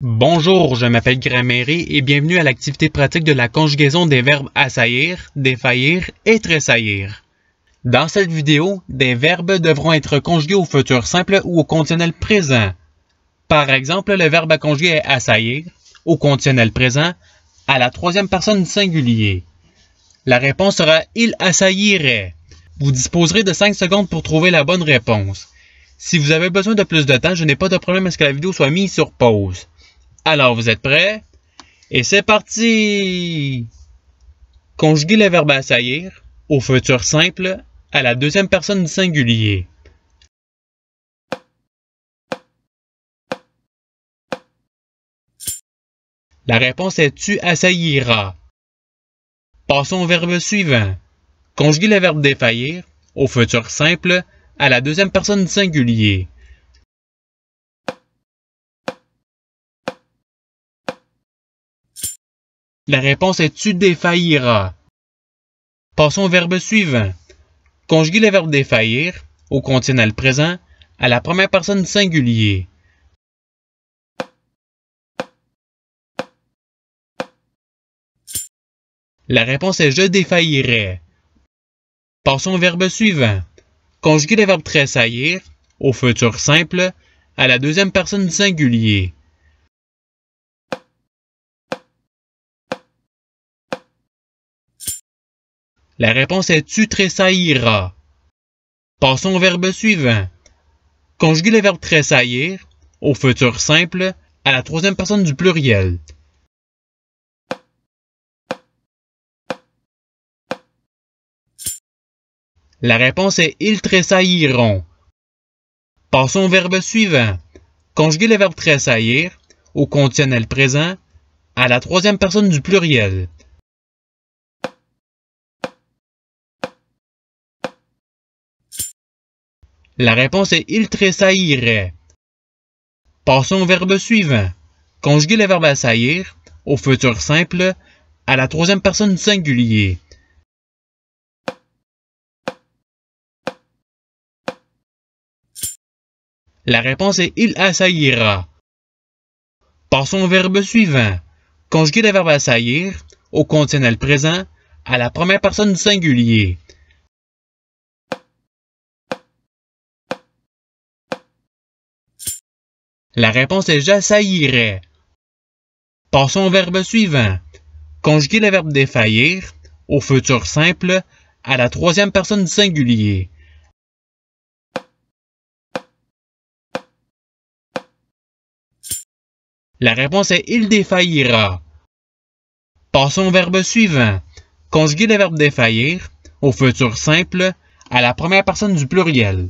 Bonjour, je m'appelle Grimery et bienvenue à l'activité pratique de la conjugaison des verbes assaillir, défaillir et tressaillir. Dans cette vidéo, des verbes devront être conjugués au futur simple ou au conditionnel présent. Par exemple, le verbe à conjuguer est assaillir au conditionnel présent à la troisième personne singulier. La réponse sera il assaillirait. Vous disposerez de 5 secondes pour trouver la bonne réponse. Si vous avez besoin de plus de temps, je n'ai pas de problème à ce que la vidéo soit mise sur pause. Alors, vous êtes prêts? Et c'est parti! Conjuguez le verbe assaillir au futur simple à la deuxième personne du singulier. La réponse est tu assailliras ». Passons au verbe suivant. Conjuguez le verbe défaillir au futur simple à la deuxième personne du singulier. La réponse est tu défailliras. Passons au verbe suivant. Conjuguer le verbe défaillir au conditionnel présent à la première personne singulier. La réponse est je défaillirai. Passons au verbe suivant. Conjuguer le verbe tressaillir au futur simple à la deuxième personne singulier. La réponse est tu tressailliras. Passons au verbe suivant. Conjuguez le verbe tressaillir au futur simple à la troisième personne du pluriel. La réponse est ils tressailliront. Passons au verbe suivant. Conjuguez le verbe tressaillir au conditionnel présent à la troisième personne du pluriel. La réponse est il tressaillirait. Passons au verbe suivant. Conjuguez le verbe assaillir au futur simple à la troisième personne singulier. La réponse est il assaillira. Passons au verbe suivant. Conjuguez le verbe assaillir au conditionnel présent à la première personne singulier. La réponse est j'assaillirai. Passons au verbe suivant. Conjuguez le verbe défaillir au futur simple à la troisième personne du singulier. La réponse est il défaillira. Passons au verbe suivant. Conjuguez le verbe défaillir au futur simple à la première personne du pluriel.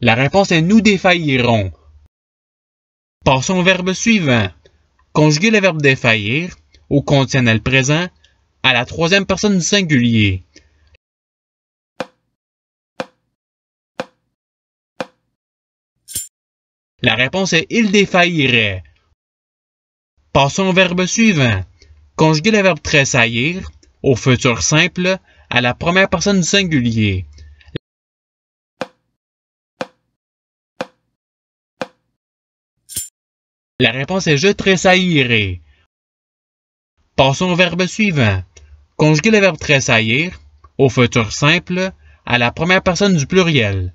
La réponse est nous défaillirons. Passons au verbe suivant. Conjuguez le verbe défaillir au conditionnel présent à la troisième personne du singulier. La réponse est il défaillirait. Passons au verbe suivant. Conjuguez le verbe tressaillir au futur simple à la première personne du singulier. La réponse est je tressaillirai. Passons au verbe suivant. Conjuguez le verbe tressaillir au futur simple à la première personne du pluriel.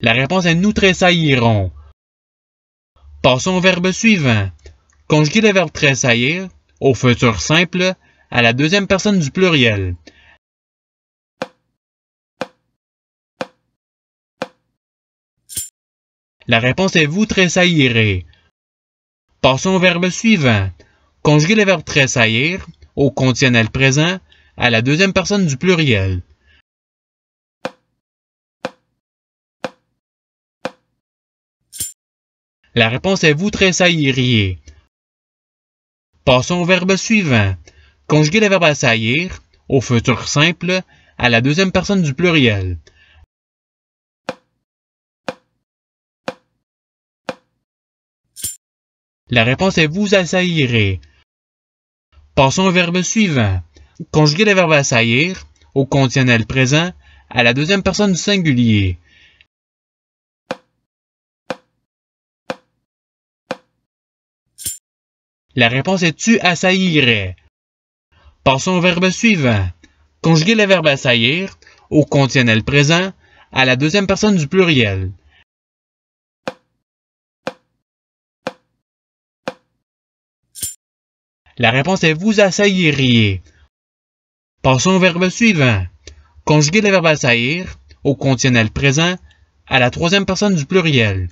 La réponse est nous tressaillirons. Passons au verbe suivant. Conjuguez le verbe tressaillir au futur simple à la deuxième personne du pluriel. La réponse est vous tressaillirez. Passons au verbe suivant. Conjuguez le verbe tressaillir au conditionnel présent à la deuxième personne du pluriel. La réponse est vous tressailliriez. Passons au verbe suivant. Conjuguez le verbe assaillir au futur simple à la deuxième personne du pluriel. La réponse est vous assaillirez. Passons au verbe suivant. Conjuguez le verbe assaillir au conditionnel présent à la deuxième personne du singulier. La réponse est tu assaillirais. Passons au verbe suivant. Conjuguez le verbe assaillir au conditionnel présent à la deuxième personne du pluriel. La réponse est vous assailliriez. Passons au verbe suivant. Conjuguez le verbe assaillir au conditionnel présent à la troisième personne du pluriel.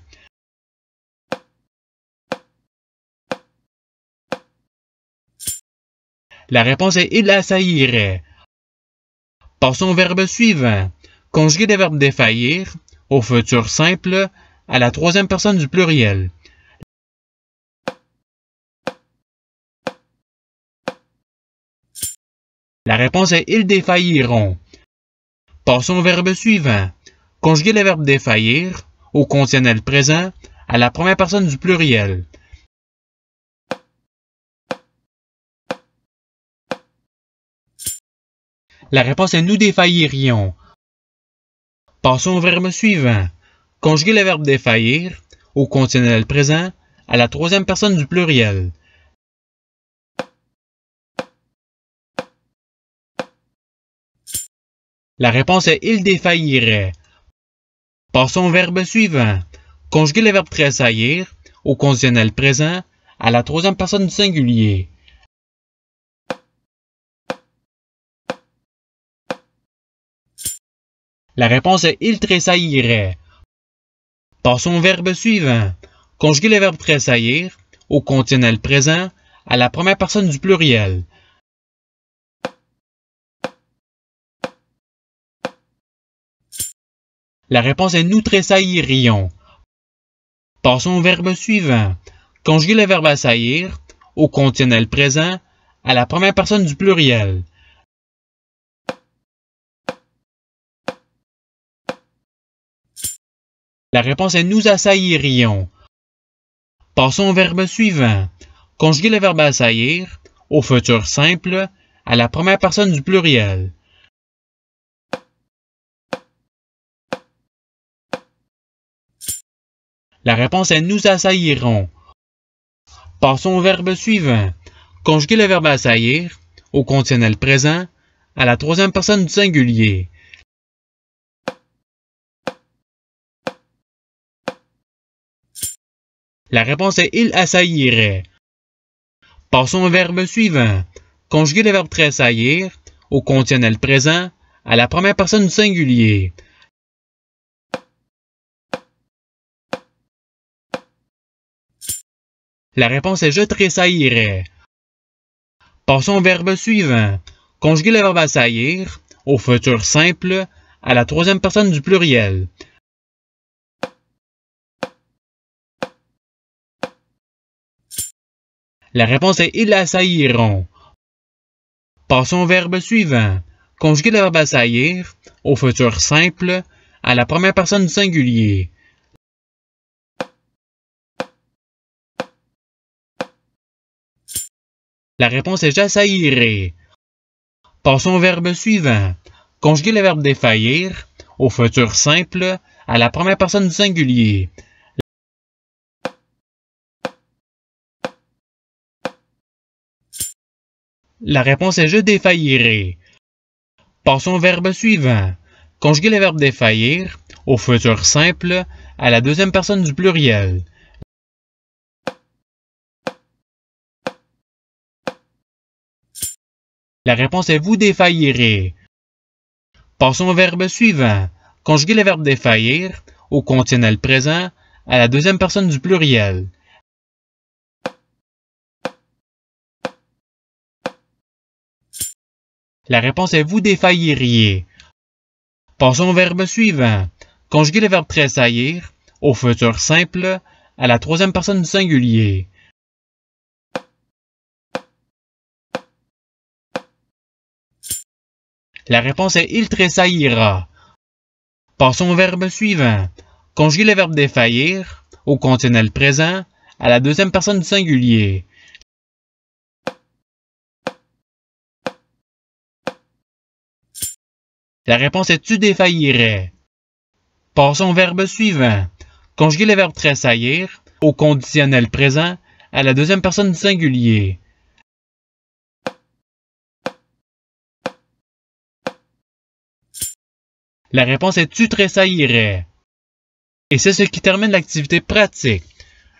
La réponse est il assaillirait. Passons au verbe suivant. Conjuguez le verbe défaillir au futur simple à la troisième personne du pluriel. La réponse est ils défailliront. Passons au verbe suivant. Conjuguez le verbe défaillir au conditionnel présent à la première personne du pluriel. La réponse est nous défaillirions. Passons au verbe suivant. Conjuguez le verbe défaillir au conditionnel présent à la troisième personne du pluriel. La réponse est il défaillirait. Passons au verbe suivant. Conjuguez le verbe tressaillir au conditionnel présent à la troisième personne du singulier. La réponse est il tressaillirait. Passons au verbe suivant. Conjuguez le verbe tressaillir au conditionnel présent à la première personne du pluriel. La réponse est nous tressaillirions. Passons au verbe suivant. Conjuguez le verbe assaillir au conditionnel présent à la première personne du pluriel. La réponse est nous assaillirions. Passons au verbe suivant. Conjuguez le verbe assaillir au futur simple à la première personne du pluriel. La réponse est nous assaillirons. Passons au verbe suivant. Conjuguez le verbe assaillir au conditionnel présent à la troisième personne du singulier. La réponse est il assaillirait. Passons au verbe suivant. Conjuguez le verbe tressaillir au conditionnel présent à la première personne du singulier. La réponse est je tressaillirai. Passons au verbe suivant. Conjuguez le verbe assaillir au futur simple à la troisième personne du pluriel. La réponse est ils assailliront. Passons au verbe suivant. Conjuguez le verbe assaillir au futur simple à la première personne du singulier. La réponse est défaillirai ». Passons au verbe suivant. Conjuguez le verbe défaillir au futur simple à la première personne du singulier. La réponse est je défaillirai. Passons au verbe suivant. Conjuguez le verbe défaillir au futur simple à la deuxième personne du pluriel. La réponse est vous défaillirez. Passons au verbe suivant. Conjuguez le verbe défaillir au conditionnel présent à la deuxième personne du pluriel. La réponse est vous défailliriez. Passons au verbe suivant. Conjuguez le verbe tressaillir au futur simple à la troisième personne du singulier. La réponse est il tressaillira. Passons au verbe suivant. Conjuguez le verbe défaillir au conditionnel présent à la deuxième personne du singulier. La réponse est tu défaillirais. Passons au verbe suivant. Conjuguez le verbe tressaillir au conditionnel présent à la deuxième personne du singulier. La réponse est tu tressaillirais. Et c'est ce qui termine l'activité pratique.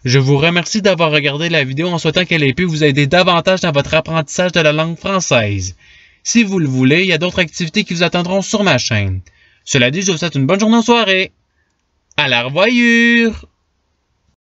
Je vous remercie d'avoir regardé la vidéo en souhaitant qu'elle ait pu vous aider davantage dans votre apprentissage de la langue française. Si vous le voulez, il y a d'autres activités qui vous attendront sur ma chaîne. Cela dit, je vous souhaite une bonne journée en soirée. À la revoyure!